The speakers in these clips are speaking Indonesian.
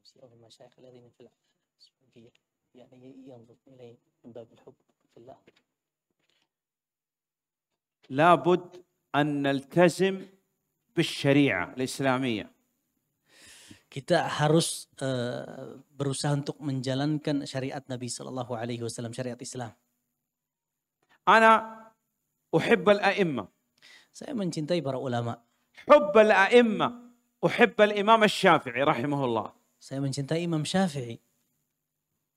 وسياق المشايخ الذين في الصوفية يعني ينظر إليه من باب الحب في الله لابد أن نلتزم بالشريعة الإسلامية kita harus uh, berusaha untuk menjalankan syariat Nabi Shallallahu Alaihi Wasallam syariat Islam. Ana uhib al aimma. Saya mencintai para ulama. Hub al aimma. Uhib al Imam al Syafi'i rahimahullah. Saya mencintai Imam Syafi'i.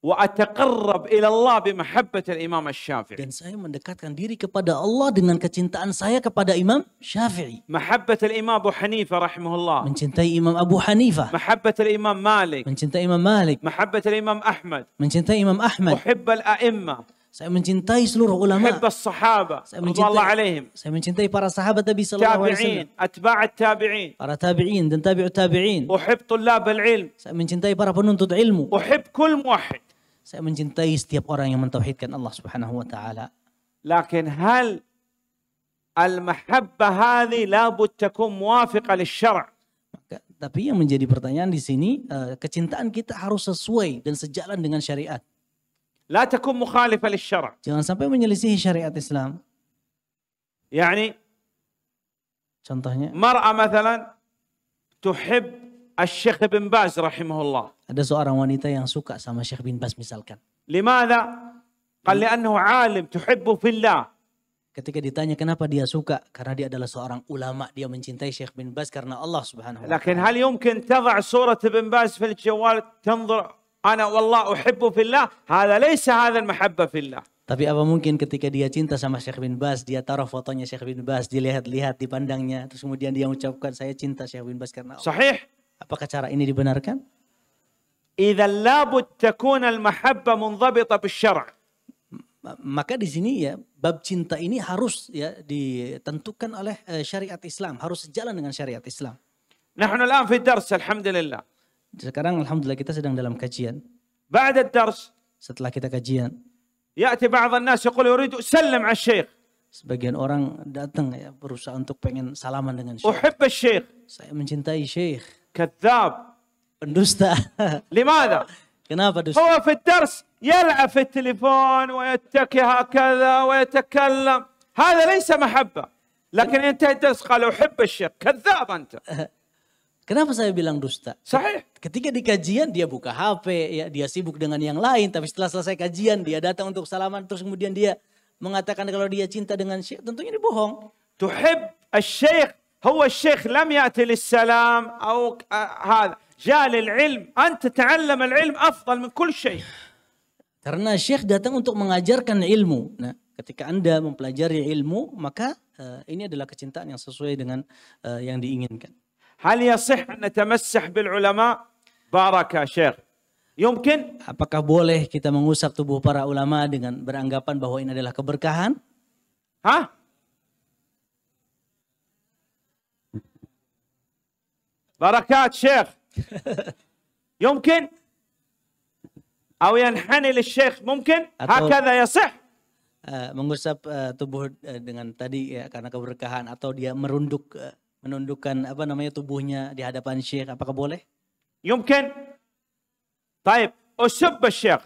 وأتقرب إلى الله بمحبة الإمام الشافعي. Dan saya mendekatkan diri kepada Allah dengan kecintaan saya kepada Imam Syafi'i. محبة الإمام أبو حنيفة رحمه الله. Mencintai Imam Abu Hanifah. محبة الإمام مالك. Mencintai Imam Malik. محبة الإمام أحمد. Mencintai Imam Ahmad. أحب الأئمة. Saya mencintai seluruh ulama. Saya mencintai, saya mencintai para sahabat Nabi sallallahu alaihi wasallam. Tabi'in, tabi'in. Para tabi'in dan tabi'ut tabi'in. Saya mencintai para penuntut ilmu. Saya mencintai setiap orang yang mentauhidkan Allah Subhanahu wa taala. Lakin hal al mahabbah hadhi bud takun muwafiqah lisyara'. Tapi yang menjadi pertanyaan di sini, eh, kecintaan kita harus sesuai dan sejalan dengan syariat. La takun mukhalifah lisyara'. Jangan sampai menyelisihi syariat Islam. Yani contohnya mar'a mathalan tuhib Syekh bin Baz rahimahullah. Ada seorang wanita yang suka sama Syekh bin Baz misalkan. Limadha? Qal li'annahu 'alim tuhibbu fillah. Ketika ditanya kenapa dia suka, karena dia adalah seorang ulama, dia mencintai Syekh bin Baz karena Allah Subhanahu wa taala. Lakin hal yumkin tadha' surah bin Baz fil jawal tanzur Ana wallah uhibbu fillah. Hada laysa hada mahabba fillah. Tapi apa mungkin ketika dia cinta sama Syekh bin Bas, dia taruh fotonya Syekh bin Bas, dilihat-lihat, dipandangnya, terus kemudian dia mengucapkan saya cinta Syekh bin Bas karena Allah. Sahih. Apakah cara ini dibenarkan? إذا al تكون المحبة منضبطة بالشرع. Maka di sini ya bab cinta ini harus ya ditentukan oleh eh, syariat Islam, harus sejalan dengan syariat Islam. نحن الآن في الدرس الحمد sekarang alhamdulillah kita sedang dalam kajian. بعد الدرس setelah kita kajian. يأتي بعض الناس يقول يريد أسلم على الشيخ. Sebagian orang datang ya berusaha untuk pengen salaman dengan syekh. الشيخ. Saya mencintai syekh. كذاب. Pendusta. لماذا؟ Kenapa dusta? هو في الدرس يلعب في التليفون ويتكي هكذا ويتكلم هذا ليس محبة لكن انتهى الدرس قال أحب الشيخ كذاب Kenapa saya bilang dusta? Saya. Ketika di kajian dia buka HP, ya dia sibuk dengan yang lain. Tapi setelah selesai kajian dia datang untuk salaman. Terus kemudian dia mengatakan kalau dia cinta dengan syekh. Tentunya dia bohong. Tuhib syekh. Huwa syekh lam ya'ti salam. Atau hal. ilm. Anta ta'allam al ilm, afdal min kul syekh. karena syekh datang untuk mengajarkan ilmu nah ketika anda mempelajari ilmu maka uh, ini adalah kecintaan yang sesuai dengan uh, yang diinginkan Hal yasih natamassah bil ulama? Baraka Syekh. Yumkin? Apakah boleh kita mengusap tubuh para ulama dengan beranggapan bahwa ini adalah keberkahan? Hah? Barakat Syekh. Yumkin? Atau yanhani syekh. mungkin? Hakadha yasih? Uh, mengusap uh, tubuh uh, dengan tadi ya karena keberkahan atau dia merunduk uh, menundukkan apa namanya tubuhnya di hadapan syekh apakah boleh? Mungkin. Taib, usub syekh.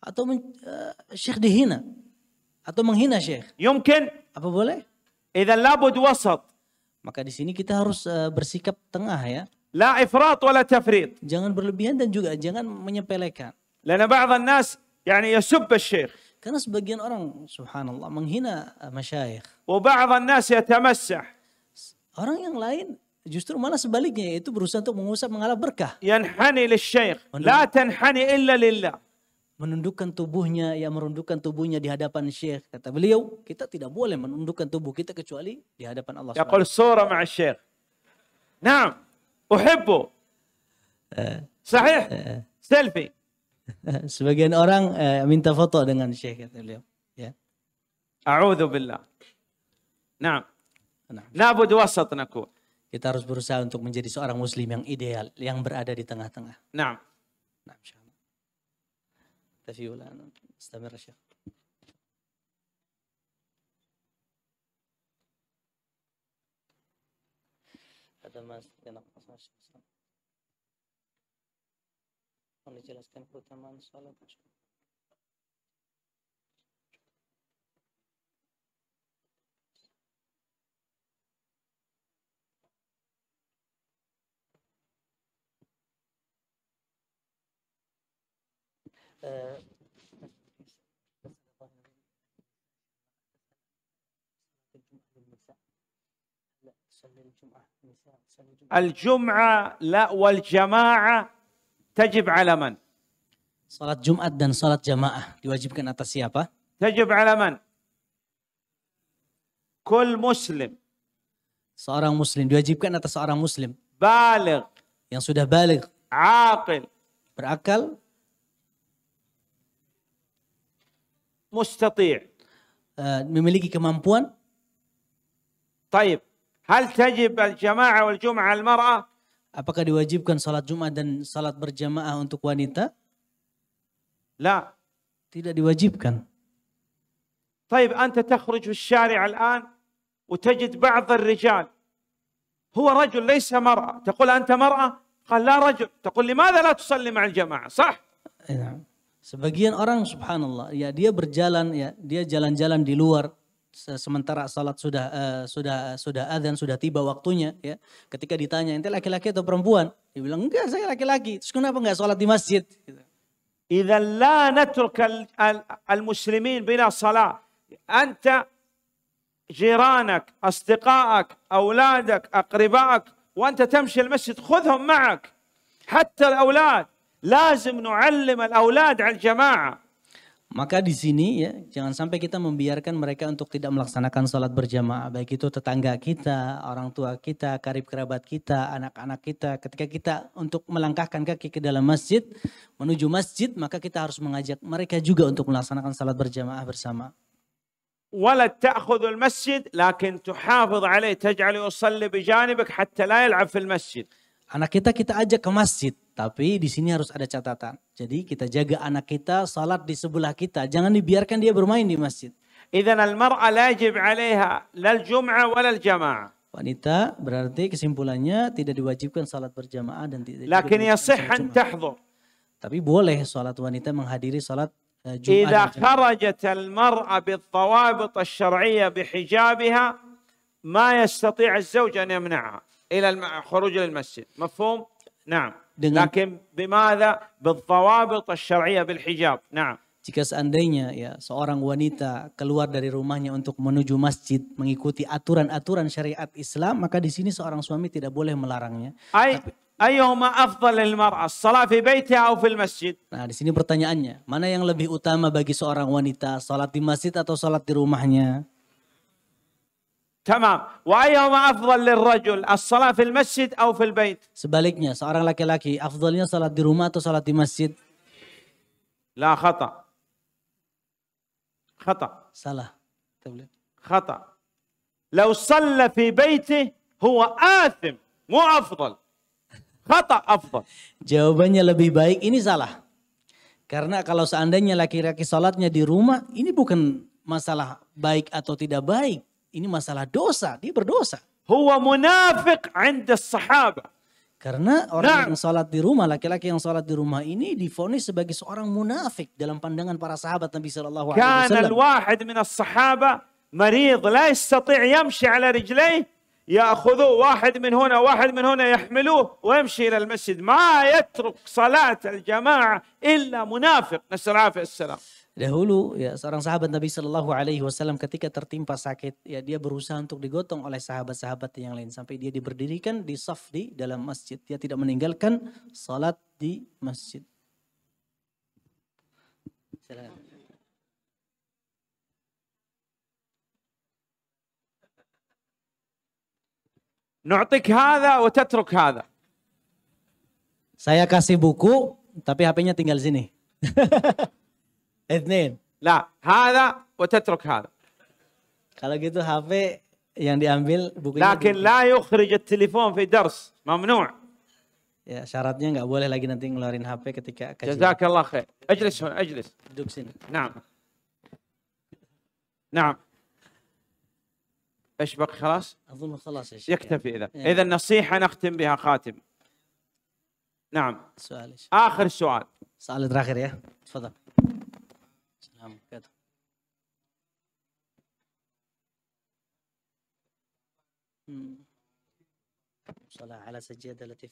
Atau men, uh, syekh dihina atau menghina syekh. Mungkin. Apa boleh? Idza labud wasat. Maka di sini kita harus uh, bersikap tengah ya. La ifrat wa la tafrit. Jangan berlebihan dan juga jangan menyepelekan. Lana ba'd nas yani yasub syekh. Karena sebagian orang subhanallah menghina eh, masyayikh. Wa ba'd nas yatamassah. Orang yang lain justru malah sebaliknya yaitu berusaha untuk mengusap mengalah berkah. Yanhani lisyekh, la tanhani illa lillah. Menundukkan tubuhnya, ya merundukkan tubuhnya di hadapan syekh. Kata beliau, kita tidak boleh menundukkan tubuh kita kecuali di hadapan Allah. Ya kalau surah ma'a syekh. Naam, uhibbu. Eh. Sahih. Eh. Selfie. Eh, sebagian orang uh, minta foto dengan syekh kata beliau. Ya. A'udhu billah. Naam. Nabud nah, wasat naku. Kita harus berusaha untuk menjadi seorang muslim yang ideal, yang berada di tengah-tengah. Nah. Nah, insyaallah. Tafi wala istamir syekh. Ada Mas ينقص الشخص. Kami jelaskan keutamaan salat. uh, la لا والجماعة تجب على من؟ Salat Jumat dan salat jamaah diwajibkan atas siapa? Tajib ala man? Kul muslim. Seorang muslim diwajibkan atas seorang muslim. Balik. Yang sudah balik. Aqil. Berakal. مستطيع memiliki آه، kemampuan طيب هل تجب الجماعة والجمعة على المرأة apakah diwajibkan salat Jumat dan salat berjamaah untuk wanita لا tidak diwajibkan طيب أنت تخرج في الشارع الآن وتجد بعض الرجال هو رجل ليس مرأة تقول أنت مرأة قال لا رجل تقول لماذا لا تصلي مع الجماعة صح إيه، نعم Sebagian orang subhanallah ya dia berjalan ya dia jalan-jalan di luar sementara salat sudah uh, sudah sudah adzan sudah tiba waktunya ya ketika ditanya ente laki-laki atau perempuan dia bilang enggak saya laki-laki terus kenapa enggak salat di masjid gitu. muslimin لا salat anta jiranak asdiqaak أنت aqribaak wa anta tamshi al masjid, khudhum ma'ak hatta al الأولاد Lazim nu'allim al-aulad al-jama'ah. Maka di sini ya, jangan sampai kita membiarkan mereka untuk tidak melaksanakan sholat berjamaah. Baik itu tetangga kita, orang tua kita, karib kerabat kita, anak-anak kita. Ketika kita untuk melangkahkan kaki ke dalam masjid, menuju masjid, maka kita harus mengajak mereka juga untuk melaksanakan sholat berjamaah bersama. Anak kita kita ajak ke masjid, tapi di sini harus ada catatan. Jadi kita jaga anak kita salat di sebelah kita. Jangan dibiarkan dia bermain di masjid. Idan al-mar'a lajib 'alaiha lal juma wal-jama'a. jamaah Wanita berarti kesimpulannya tidak diwajibkan salat berjamaah dan tidak Lakin yasih an tahdhur. Tapi boleh salat wanita menghadiri salat uh, eh, Jumat. Idza kharajat al-mar'a bid-dhawabit asy-syar'iyyah bihijabiha ma yastati' az-zawj an yamna'ha ila al-khuruj lil-masjid. Mafhum? Naam dengan lakin bimada bidhawabit asy-syar'iyyah bil hijab. Naam. Jika seandainya ya seorang wanita keluar dari rumahnya untuk menuju masjid mengikuti aturan-aturan syariat Islam, maka di sini seorang suami tidak boleh melarangnya. Ay, ayyuhuma afdal lil mar'a shalah fi aw fil masjid nah di sini pertanyaannya mana yang lebih utama bagi seorang wanita salat di masjid atau salat di rumahnya Tamam. Wa ayyuma afdal lirrajul? As-salat fil masjid atau fil bait? Sebaliknya, seorang laki-laki afdalnya salat di rumah atau salat di masjid? La khata. Khata. Salah. Khata. Lau salat di baiti huwa athim, mu afdal. Khata afdal. Jawabannya lebih baik ini salah. Karena kalau seandainya laki-laki salatnya di rumah, ini bukan masalah baik atau tidak baik ini masalah dosa, dia berdosa. Huwa munafiq 'inda Karena orang nah. yang sholat di rumah, laki-laki yang sholat di rumah ini difonis sebagai seorang munafik dalam pandangan para sahabat Nabi Shallallahu Alaihi Wasallam. Karena الواحد من الصحابة مريض لا يستطيع يمشي على رجليه يأخذوه واحد من هنا واحد من هنا يحملوه ويمشي إلى المسجد ما يترك صلاة الجماعة إلا منافق نسأل العافية السلام Dahulu ya seorang sahabat Nabi Shallallahu Alaihi Wasallam ketika tertimpa sakit ya dia berusaha untuk digotong oleh sahabat-sahabat yang lain sampai dia diberdirikan di saf di dalam masjid dia tidak meninggalkan salat di masjid. Silakan. نعطيك هذا وتترك هذا. Saya kasih buku tapi HP-nya tinggal sini. اثنين لا هذا وتترك هذا خلا قلت هافي يعني أمبيل لكن لا يخرج التليفون في درس ممنوع يا شرطني nggak boleh lagi nanti ngeluarin HP ketika جزاك الله خير اجلس هنا اجلس دوب نعم نعم ايش بقى خلاص اظن خلاص يكتفي اذا يعني. اذا النصيحة نختم بها خاتم نعم سؤال اخر سؤال سؤال آخر يا تفضل نعم كده صلاة على سجادة التي